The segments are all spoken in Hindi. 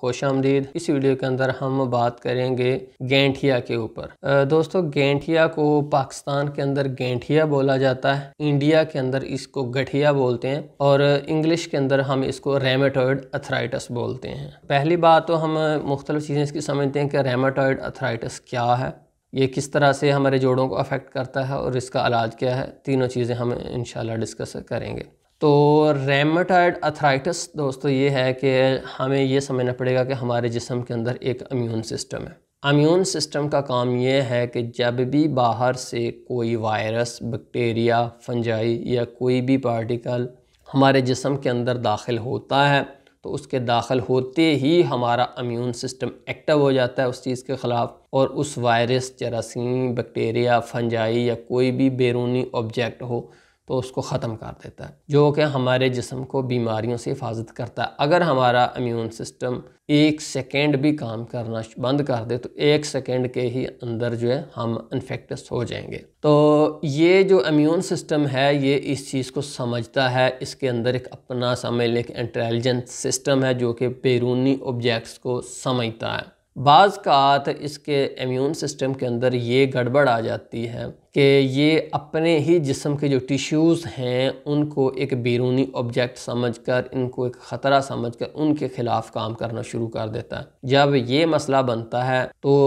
खुश आमदीद इस वीडियो के अंदर हम बात करेंगे गेंठिया के ऊपर दोस्तों गेंठिया को पाकिस्तान के अंदर गेंठिया बोला जाता है इंडिया के अंदर इसको गठिया बोलते हैं और इंग्लिश के अंदर हम इसको रेमेटॉयड अथराइटस बोलते हैं पहली बात तो हम मुख्तलिफ चीज़ें इसकी समझते हैं कि रेमेटॉयड अथराइटस क्या है ये किस तरह से हमारे जोड़ों को अफेक्ट करता है और इसका इलाज क्या है तीनों चीज़ें हम इन डिस्कस करेंगे तो रेमटाइड अथराइटिस दोस्तों ये है कि हमें ये समझना पड़ेगा कि हमारे जिसम के अंदर एक अम्यून सिस्टम है अम्यून सिस्टम का काम यह है कि जब भी बाहर से कोई वायरस बैक्टीरिया फंजाई या कोई भी पार्टिकल हमारे जिसम के अंदर दाखिल होता है तो उसके दाखिल होते ही हमारा अम्यून सिस्टम एक्टिव हो जाता है उस चीज़ के ख़िलाफ़ और उस वायरस जरासीम बैक्टीरिया फंजाई या कोई भी बैरूनी ऑब्जेक्ट हो तो उसको ख़त्म कर देता है जो कि हमारे जिसम को बीमारियों से हिफाजत करता है अगर हमारा इम्यून सिस्टम एक सेकेंड भी काम करना बंद कर दे तो एक सेकेंड के ही अंदर जो है हम इन्फेक्टस हो जाएंगे तो ये जो इम्यून सिस्टम है ये इस चीज़ को समझता है इसके अंदर एक अपना समझ लें एक इंटेलिजेंट सिस्टम है जो कि बैरूनी ऑब्जेक्ट्स को समझता है बाज़ कात इसके इम्यून सिस्टम के अंदर ये गड़बड़ आ जाती है कि ये अपने ही जिसम के जो टिश्यूज़ हैं उनको एक बैरूनी ऑब्जेक्ट समझकर इनको एक ख़तरा समझकर उनके ख़िलाफ़ काम करना शुरू कर देता है जब ये मसला बनता है तो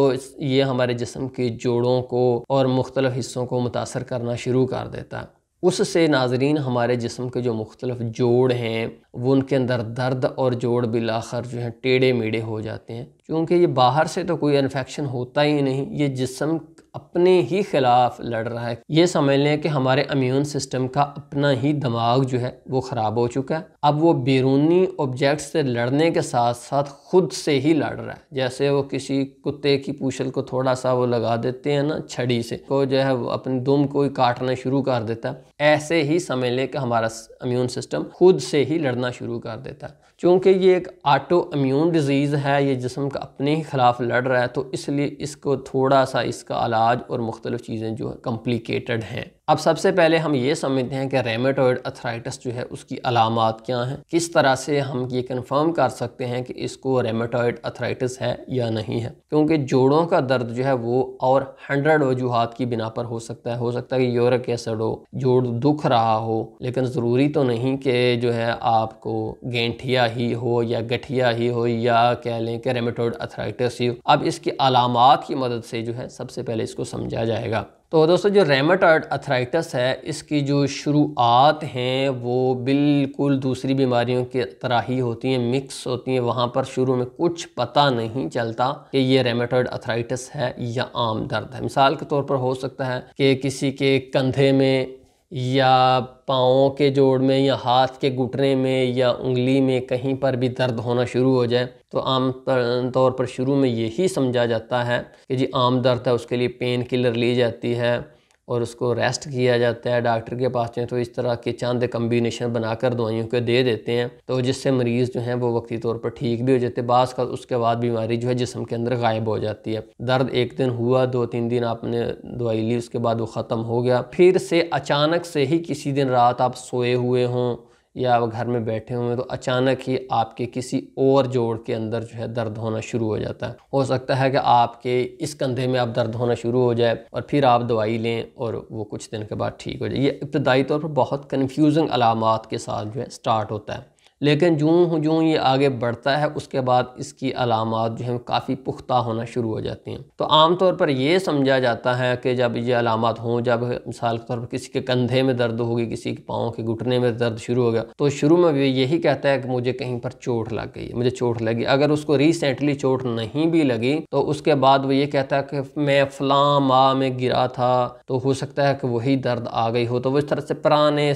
ये हमारे जिसम के जोड़ों को और मुख्तलिफ़ हिस्सों को मुतासर करना शुरू कर देता है उससे नाजरीन हमारे जिसम के जो मुख्तलफ जोड़ हैं वो उनके अंदर दर्द और जोड़ बिलाखर जो हैं टेढ़े मेढ़े हो जाते हैं क्योंकि ये बाहर से तो कोई इन्फेक्शन होता ही नहीं ये जिसम अपने ही ख़िलाफ़ लड़ रहा है ये समझ लें कि हमारे इम्यून सिस्टम का अपना ही दिमाग जो है वो ख़राब हो चुका है अब वो बैरूनी ऑब्जेक्ट से लड़ने के साथ साथ ख़ुद से ही लड़ रहा है जैसे वो किसी कुत्ते की पूछल को थोड़ा सा वो लगा देते हैं ना छड़ी से वो तो जो है वो अपने दुम को ही काटना शुरू कर देता है ऐसे ही समझ लें कि हमारा इम्यून सिस्टम खुद से ही लड़ना शुरू कर देता है चूँकि ये एक आटो इम्यून डिज़ीज़ है ये जिसम का अपने ही ख़िलाफ़ लड़ रहा है तो इसलिए इसको थोड़ा सा इसका आला इलाज और मुख्तलिफ़ चीज़ें जो है कम्प्लिकेटेड हैं अब सबसे पहले हम ये समझते हैं कि रेमेटोइड अथराइटिस जो है उसकी अलामत क्या हैं किस तरह से हम ये कन्फर्म कर सकते हैं कि इसको रेमेटोइड अथराइटिस है या नहीं है क्योंकि जोड़ों का दर्द जो है वो और हंड्रेड वजूहत की बिना पर हो सकता है हो सकता है कि यूरिक एसिड हो जोड़ दुख रहा हो लेकिन ज़रूरी तो नहीं कि जो है आपको गेंठिया ही हो या गठिया ही हो या कह लें कि रेमेटोइड अथराइटिस ही हो अब इसकी अलामत की मदद से जो है सबसे पहले इसको समझा जाएगा तो दोस्तों जो रेमाटॉयड अथराइटस है इसकी जो शुरुआत हैं वो बिल्कुल दूसरी बीमारियों की तरह ही होती हैं मिक्स होती हैं वहाँ पर शुरू में कुछ पता नहीं चलता कि ये रेमाटॉइड अथराइटस है या आम दर्द है मिसाल के तौर पर हो सकता है कि किसी के कंधे में या पाँव के जोड़ में या हाथ के घुटने में या उंगली में कहीं पर भी दर्द होना शुरू हो जाए तो आम तौर पर शुरू में यही समझा जाता है कि जी आम दर्द है उसके लिए पेन किलर ली जाती है और उसको रेस्ट किया जाता है डॉक्टर के पास जाए तो इस तरह के चंद कम्बिनेशन बनाकर दवाइयों के दे देते हैं तो जिससे मरीज़ जो हैं वो वक्ती तौर पर ठीक भी हो जाते हैं बाज़ का उसके बाद बीमारी जो है जिसम के अंदर गायब हो जाती है दर्द एक दिन हुआ दो तीन दिन आपने दवाई ली उसके बाद वो ख़त्म हो गया फिर से अचानक से ही किसी दिन रात आप सोए हुए हों या आप घर में बैठे हुए तो अचानक ही आपके किसी और जोड़ के अंदर जो है दर्द होना शुरू हो जाता है हो सकता है कि आपके इस कंधे में आप दर्द होना शुरू हो जाए और फिर आप दवाई लें और वो कुछ दिन के बाद ठीक हो जाए ये इब्तदाई तौर पर बहुत कन्फ्यूजिंग अलामत के साथ जो है स्टार्ट होता है लेकिन जूँ जूँ ये आगे बढ़ता है उसके बाद इसकी अलामत जो हैं काफ़ी पुख्ता होना शुरू हो जाती हैं तो आम तौर पर यह समझा जाता है कि जब ये अलामत हों जब मिसाल के तौर पर किसी के कंधे में दर्द होगी किसी के पाँव के घुटने में दर्द शुरू हो गया तो शुरू में भी यही कहता है कि मुझे कहीं पर चोट लग गई मुझे चोट लगी अगर उसको रिसेंटली चोट नहीं भी लगी तो उसके बाद वो ये कहता है कि मैं फलां माह में गिरा था तो हो सकता है कि वही दर्द आ गई हो तो वो इस तरह से पुराने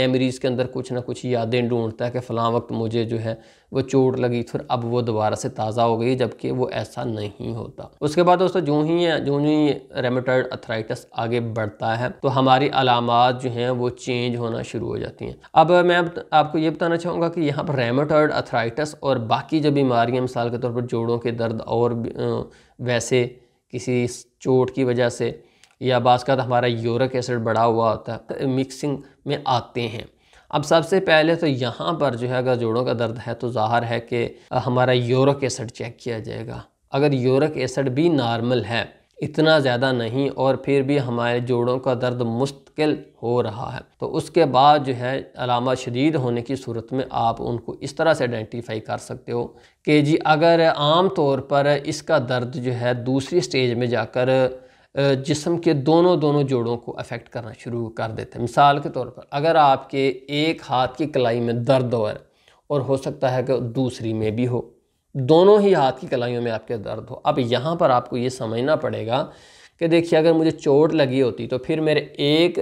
मेमरीज़ के अंदर कुछ ना कुछ यादें ढूंढता है कि फ़लाँ वक्त मुझे जो है वो चोट लगी फिर अब वो दोबारा से ताज़ा हो गई जबकि वो ऐसा नहीं होता उसके बाद दोस्तों जो ही जो ही रेमेटॉयड अथराइटस आगे बढ़ता है तो हमारी अलामत जो हैं वो चेंज होना शुरू हो जाती हैं अब मैं आपको ये बताना चाहूँगा कि यहाँ पर रेमेटॉयड अथराइटस और बाकी जो बीमारियाँ मिसाल के तौर पर जोड़ों के दर्द और वैसे किसी चोट की वजह से या बाज़ का तो हमारा यूरिक एसिड बढ़ा हुआ होता है मिक्सिंग तो में आते हैं अब सबसे पहले तो यहाँ पर जो है अगर जोड़ों का दर्द है तो ज़ाहर है कि हमारा यूरिक एसिड चेक किया जाएगा अगर यूरिक एसिड भी नॉर्मल है इतना ज़्यादा नहीं और फिर भी हमारे जोड़ों का दर्द मुश्किल हो रहा है तो उसके बाद जो है अलामा शदीद होने की सूरत में आप उनको इस तरह से आइडेंटिफाई कर सकते हो कि जी अगर आम तौर पर इसका दर्द जो है दूसरी स्टेज में जाकर जिसम के दोनों दोनों जोड़ों को अफेक्ट करना शुरू कर देते हैं मिसाल के तौर पर अगर आपके एक हाथ की कलाई में दर्द हो रहा है और हो सकता है कि दूसरी में भी हो दोनों ही हाथ की कलाइयों में आपके दर्द हो अब यहाँ पर आपको ये समझना पड़ेगा कि देखिए अगर मुझे चोट लगी होती तो फिर मेरे एक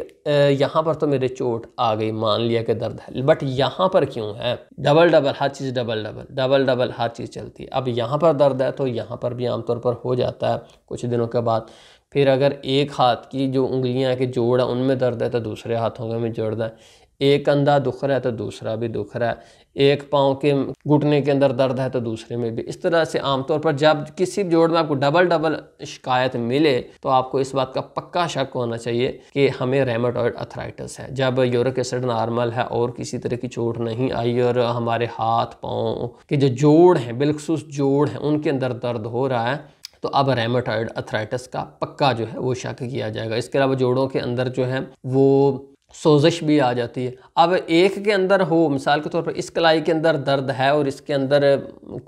यहाँ पर तो मेरे चोट आ गई मान लिया कि दर्द है बट यहाँ पर क्यों है डबल डबल हर चीज़ डबल डबल डबल डबल हर चीज़ चलती है अब यहाँ पर दर्द है तो यहाँ पर भी आमतौर पर हो जाता है कुछ दिनों के बाद फिर अगर एक हाथ की जो उंगलियाँ के जोड़ है उनमें दर्द है तो दूसरे हाथों में जोड़ है एक अंधा दुख रहा है तो दूसरा भी दुख रहा है एक पाँव के घुटने के अंदर दर्द है तो दूसरे में भी इस तरह से आमतौर पर जब किसी जोड़ में आपको डबल डबल शिकायत मिले तो आपको इस बात का पक्का शक होना चाहिए कि हमें रेमोटॉइड अथराइटिस है जब यूरिक एसिड नॉर्मल है और किसी तरह की चोट नहीं आई और हमारे हाथ पाँव के जो जोड़ हैं बिलखसूस जोड़ हैं उनके अंदर दर्द हो रहा है तो अब रेमाटॉयड अथराइटिस का पक्का जो है वो शक किया जाएगा इसके अलावा जोड़ों के अंदर जो है वो सोजिश भी आ जाती है अब एक के अंदर हो मिसाल के तौर पर इस कलाई के अंदर दर्द है और इसके अंदर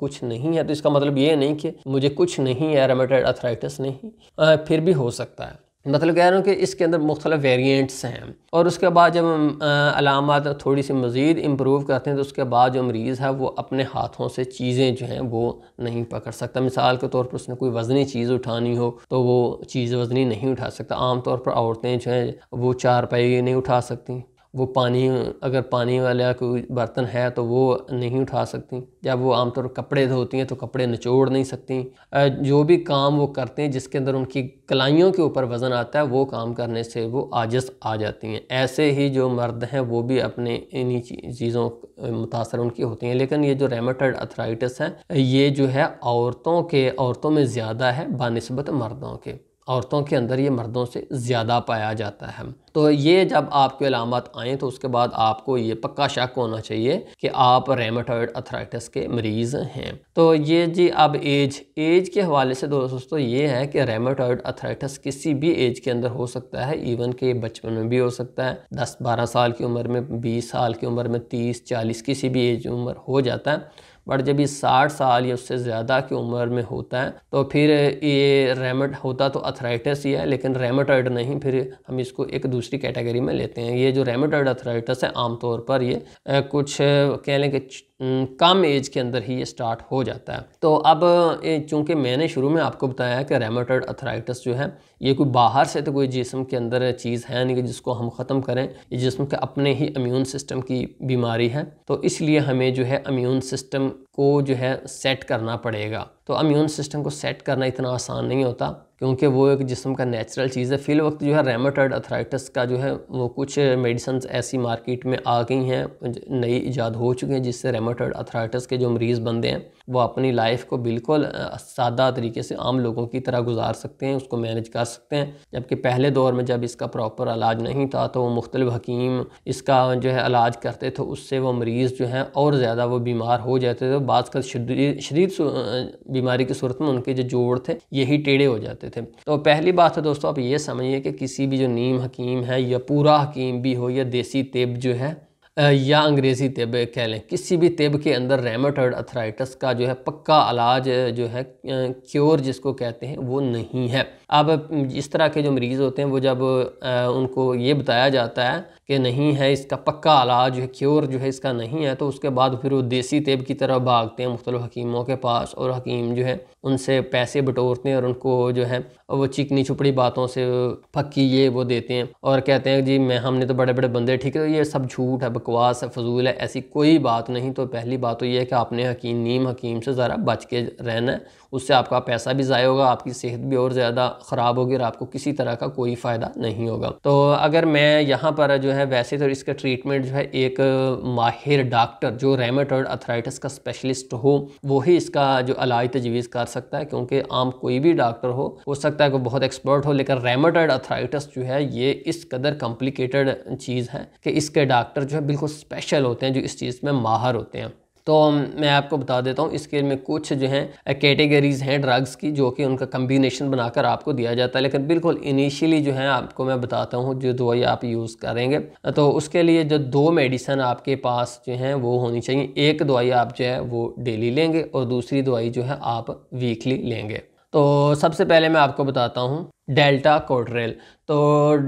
कुछ नहीं है तो इसका मतलब ये नहीं कि मुझे कुछ नहीं है रेमेटेड अथराइटिस नहीं आ, फिर भी हो सकता है मतलब कह रहा हूँ कि इसके अंदर मुख्तलि वेरियंट्स हैं और उसके बाद जब हम अलामत थोड़ी सी मज़ीद इम्प्रूव करते हैं तो उसके बाद जो मरीज़ है वो अपने हाथों से चीज़ें जो हैं वो नहीं पकड़ सकता मिसाल के तौर पर उसने कोई वज़नी चीज़ उठानी हो तो वो चीज़ वज़नी नहीं उठा सकता आम तौर पर औरतें जो हैं वो चारपाई नहीं उठा सकती वो पानी अगर पानी वाला कोई बर्तन है तो वो नहीं उठा सकती जब वो आमतौर पर कपड़े धोती हैं तो कपड़े निचोड़ नहीं सकती जो भी काम वो करते हैं जिसके अंदर उनकी कलाइयों के ऊपर वज़न आता है वो काम करने से वो आजस आ जाती हैं ऐसे ही जो मर्द हैं वो भी अपने इन्हीं चीज़ों मुतासर उनकी होती हैं लेकिन ये जो रेमाटाइड अथराइटिस है ये जो है औरतों के औरतों में ज़्यादा है बनस्बत मर्दों के औरतों के अंदर ये मर्दों से ज़्यादा पाया जाता है तो ये जब आपके अलामत आएँ तो उसके बाद आपको ये पक्का शक होना चाहिए कि आप रेमाटॉइड अथराइटिस के मरीज़ हैं तो ये जी अब एज एज के हवाले से दोस्तों ये है कि रेमाटॉइड अथराइटिस किसी भी एज के अंदर हो सकता है इवन के बचपन में भी हो सकता है दस बारह साल की उम्र में बीस साल की उम्र में तीस चालीस किसी भी एज उम्र हो जाता है बट जब ये साठ साल या उससे ज़्यादा की उम्र में होता है तो फिर ये रेमट होता तो अथराइटस ही है लेकिन रेमेटॉइड नहीं फिर हम इसको एक दूसरी कैटेगरी में लेते हैं ये जो रेमेटॉइड अथराइटस है आमतौर पर ये कुछ कह लें कि कम एज के अंदर ही ये स्टार्ट हो जाता है तो अब चूंकि मैंने शुरू में आपको बताया कि रेमाटर्ड अथराइटस जो है ये कोई बाहर से तो कोई जिसम के अंदर चीज़ है नहीं कि जिसको हम ख़त्म करें ये जिसम के अपने ही अम्यून सिस्टम की बीमारी है तो इसलिए हमें जो है अम्यून सिस्टम को जो है सेट करना पड़ेगा तो अम्यून सिस्टम को सेट करना इतना आसान नहीं होता क्योंकि वो एक जिसम का नेचुरल चीज़ है फ़िल वक्त जो है रेमोटर्ड अथराइटिस का जो है वो कुछ मेडिसन ऐसी मार्केट में आ गई हैं नई ईजाद हो चुकी हैं जिससे रेमोटर्ड अथराइटिस के जो मरीज़ बंदे हैं वो अपनी लाइफ को बिल्कुल सादा तरीके से आम लोगों की तरह गुजार सकते हैं उसको मैनेज कर सकते हैं जबकि पहले दौर में जब इसका प्रॉपर इलाज नहीं था तो वो मुख्तलिफ हकीम इसका जो है इलाज करते थे उससे वो मरीज़ जो हैं और ज़्यादा वो बीमार हो जाते थे बाद का शदीद बीमारी की सूरत में उनके जो जोड़ थे यही टेढ़े हो जाते थे तो पहली बात है दोस्तों आप ये समझिए कि किसी भी जो नीम हकीम है या पूरा हकीम भी हो या देसी तेब जो है या अंग्रेज़ी तेब कह लें किसी भी तेब के अंदर रेमोटॉइड अथराइटस का जो है पक्का इलाज जो है क्योर जिसको कहते हैं वो नहीं है अब इस तरह के जो मरीज़ होते हैं वो जब उनको ये बताया जाता है कि नहीं है इसका पक्का इलाज जो है क्योर जो है इसका नहीं है तो उसके बाद फिर वो देसी तेब की तरफ भागते हैं मुख्तु हकीमों के पास और हकीम जो है उनसे पैसे बटोरते हैं और उनको जो है वो चिकनी छुपड़ी बातों से पक्की ये वो देते हैं और कहते हैं जी मैं हमने तो बड़े बड़े बंदे ठीक है तो ये सब झूठ है बकवास है फजूल है ऐसी कोई बात नहीं तो पहली बात तो यह है कि आपने हकीम नीम हकीम से ज़रा बच के रहना है उससे आपका पैसा भी ज़ाय होगा आपकी सेहत भी और ज़्यादा ख़राब होगी और आपको किसी तरह का कोई फ़ायदा नहीं होगा तो अगर मैं यहाँ पर जो है वैसे तो इसका ट्रीटमेंट जो है एक माहिर डॉक्टर जो रेमेटॉयड अथराइटिस का स्पेशलिस्ट हो वही इसका जो इलाज तजवीज़ कर सकता है क्योंकि आम कोई भी डॉक्टर हो हो सकता है कि बहुत एक्सपर्ट हो लेकिन रेमेटॉयड अथराइटिस जो है ये इस कदर कॉम्प्लिकेटेड चीज़ है कि इसके डॉक्टर जो है बिल्कुल स्पेशल होते हैं जो इस चीज़ में माहर होते हैं तो मैं आपको बता देता हूँ इसके में कुछ जो हैं कैटेगरीज़ हैं ड्रग्स की जो कि उनका कम्बिनेशन बनाकर आपको दिया जाता है लेकिन बिल्कुल इनिशियली जो है आपको मैं बताता हूँ जो दवाई आप यूज़ करेंगे तो उसके लिए जो दो मेडिसन आपके पास जो हैं वो होनी चाहिए एक दवाई आप जो है वो डेली लेंगे और दूसरी दवाई जो है आप वीकली लेंगे तो सबसे पहले मैं आपको बताता हूँ डेल्टा कोड्रेल तो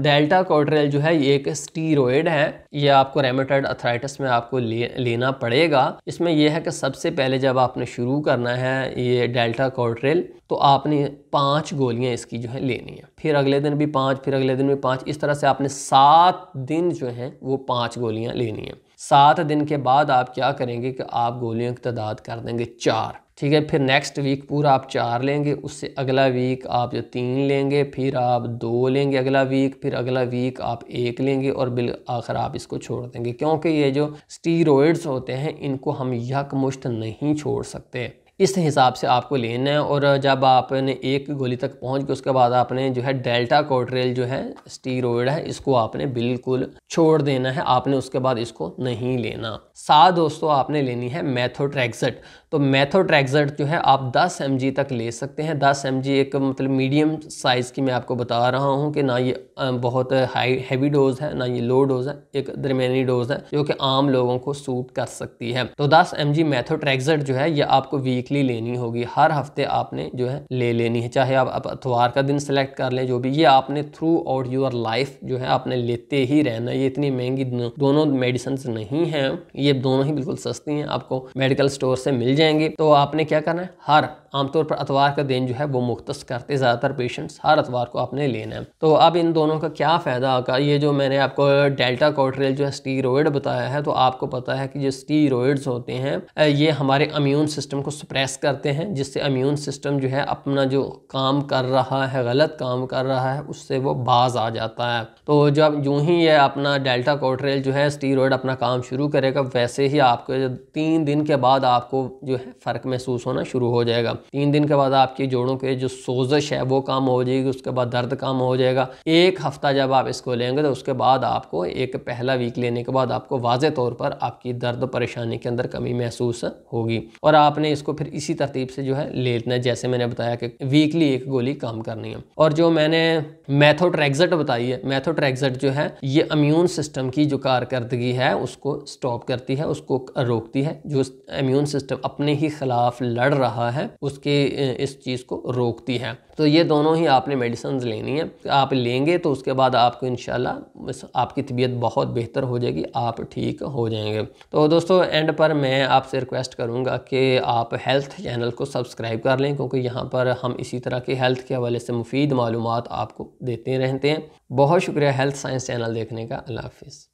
डेल्टा कोड्रेल जो है ये एक स्टीरोड है ये आपको रेमोटाइड अथराइटिस में आपको ले, लेना पड़ेगा इसमें यह है कि सबसे पहले जब आपने शुरू करना है ये डेल्टा कोड्रेल तो आपने पाँच गोलियाँ इसकी जो है लेनी है फिर अगले दिन भी पाँच फिर अगले दिन भी पाँच इस तरह से आपने सात दिन जो है वो पाँच गोलियाँ लेनी है सात दिन के बाद आप क्या करेंगे कि आप गोलियों की तादाद कर देंगे चार ठीक है फिर नेक्स्ट वीक पूरा आप चार लेंगे उससे अगला वीक आप जो तीन लेंगे फिर आप दो लेंगे अगला वीक फिर अगला वीक आप एक लेंगे और बिल आखिर आप इसको छोड़ देंगे क्योंकि ये जो स्टीरोइड्स होते हैं इनको हम यकमुश्त नहीं छोड़ सकते इस हिसाब से आपको लेना है और जब आपने एक गोली तक पहुंच के उसके बाद आपने जो है डेल्टा कोटरेल जो है स्टीरोड है इसको आपने बिल्कुल छोड़ देना है आपने उसके बाद इसको नहीं लेना सा दोस्तों आपने लेनी है मैथोट्रैक्सट तो मैथोट्रैक्सट जो है आप 10 एम तक ले सकते हैं 10 एम एक मतलब मीडियम साइज़ की मैं आपको बता रहा हूँ कि ना ये बहुत हाई हैवी डोज है ना ये लो डोज है एक दरमियानी डोज है जो कि आम लोगों को सूट कर सकती है तो 10 एम जी मैथोट्रेक्जट जो है ये आपको वीकली लेनी होगी हर हफ्ते आपने जो है ले लेनी है चाहे आप, आप अतवार का दिन सेलेक्ट कर लें जो भी ये आपने थ्रू आउट योर लाइफ जो है आपने लेते ही रहना ये इतनी महंगी दोनों मेडिसिन नहीं है ये दोनों ही बिल्कुल सस्ती हैं आपको मेडिकल स्टोर से मिल जाएंगी तो आपने क्या करना है हर आमतौर पर अतवार का दिन जो है वो मुख्त करते ज़्यादातर पेशेंट्स हर अतवार को आपने लेना है तो अब इन दोनों दोनों का क्या फ़ायदा होगा ये जो मैंने आपको डेल्टा कोट्रेल जो है स्टीरोइड बताया है तो आपको पता है कि जो स्टीरोइड्स होते हैं ये हमारे अम्यून सिस्टम को सप्रेस करते हैं जिससे अम्यून सिस्टम जो है अपना जो काम कर रहा है गलत काम कर रहा है उससे वो बाज आ जाता है तो जब यूँ ही ये अपना डेल्टा कोट्रेल जो है स्टीरोड अपना काम शुरू करेगा वैसे ही आपको तीन दिन के बाद आपको जो है फ़र्क महसूस होना शुरू हो जाएगा तीन दिन के बाद आपकी जोड़ों के जो सोजश है वो काम हो जाएगी उसके बाद दर्द काम हो जाएगा एक एक हफ़्ता जब आप इसको लेंगे तो उसके बाद आपको एक पहला वीक लेने के बाद आपको वाज तौर पर आपकी दर्द परेशानी के अंदर कमी महसूस होगी और आपने इसको फिर इसी तरतीब से जो है ले लेना जैसे मैंने बताया कि वीकली एक गोली काम करनी है और जो मैंने मैथोट्रैक्जट बताई है मैथोट्रैक्जट जो है ये अम्यून सिस्टम की जो कारकर्दगी है उसको स्टॉप करती है उसको रोकती है जो अम्यून सिस्टम अपने ही खिलाफ लड़ रहा है उसके इस चीज़ को रोकती है तो ये दोनों ही आपने मेडिसन लेनी है आप लेंगे तो उसके बाद आपको इन आपकी तबीयत बहुत बेहतर हो जाएगी आप ठीक हो जाएंगे तो दोस्तों एंड पर मैं आपसे रिक्वेस्ट करूँगा कि आप हेल्थ चैनल को सब्सक्राइब कर लें क्योंकि यहाँ पर हम इसी तरह के हेल्थ के हवाले से मुफीद मालूम आपको देते रहते हैं बहुत शुक्रिया हेल्थ साइंस चैनल देखने का अल्लाह हाफिज़